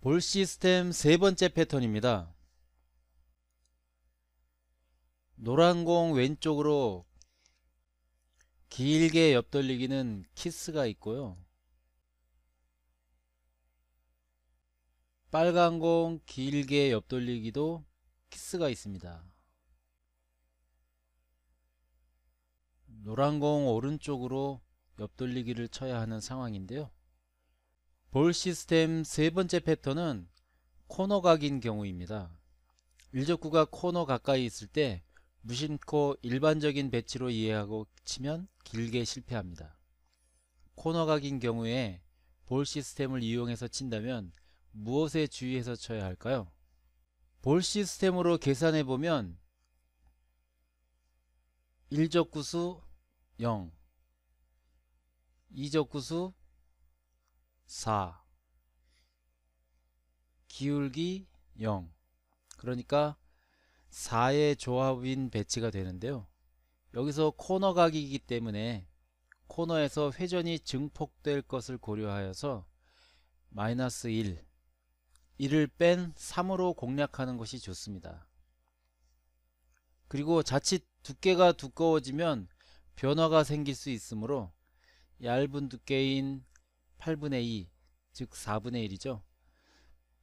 볼 시스템 세 번째 패턴입니다. 노란 공 왼쪽으로 길게 옆돌리기는 키스가 있고요. 빨간 공 길게 옆돌리기도 키스가 있습니다. 노란 공 오른쪽으로 옆돌리기를 쳐야 하는 상황인데요. 볼 시스템 세 번째 패턴은 코너각인 경우입니다. 1적구가 코너 가까이 있을 때 무심코 일반적인 배치로 이해하고 치면 길게 실패합니다. 코너각인 경우에 볼 시스템을 이용해서 친다면 무엇에 주의해서 쳐야 할까요? 볼 시스템으로 계산해 보면 1적구수 0 2적구수 4 기울기 0 그러니까 4의 조합인 배치가 되는데요 여기서 코너각이기 때문에 코너에서 회전이 증폭될 것을 고려하여서 마이너스 1 1을 뺀 3으로 공략하는 것이 좋습니다 그리고 자칫 두께가 두꺼워지면 변화가 생길 수 있으므로 얇은 두께인 8분의 2, 즉 4분의 1이죠.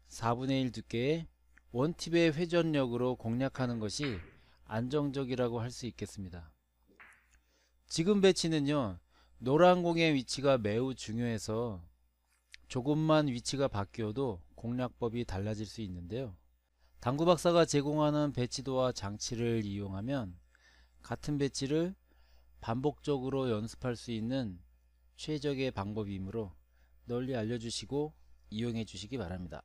4분의 1두께에 원팁의 회전력으로 공략하는 것이 안정적이라고 할 수 있겠습니다. 지금 배치는요. 노란 공의 위치가 매우 중요해서 조금만 위치가 바뀌어도 공략법이 달라질 수 있는데요. 당구 박사가 제공하는 배치도와 장치를 이용하면 같은 배치를 반복적으로 연습할 수 있는 최적의 방법이므로 널리 알려주시고 이용해 주시기 바랍니다.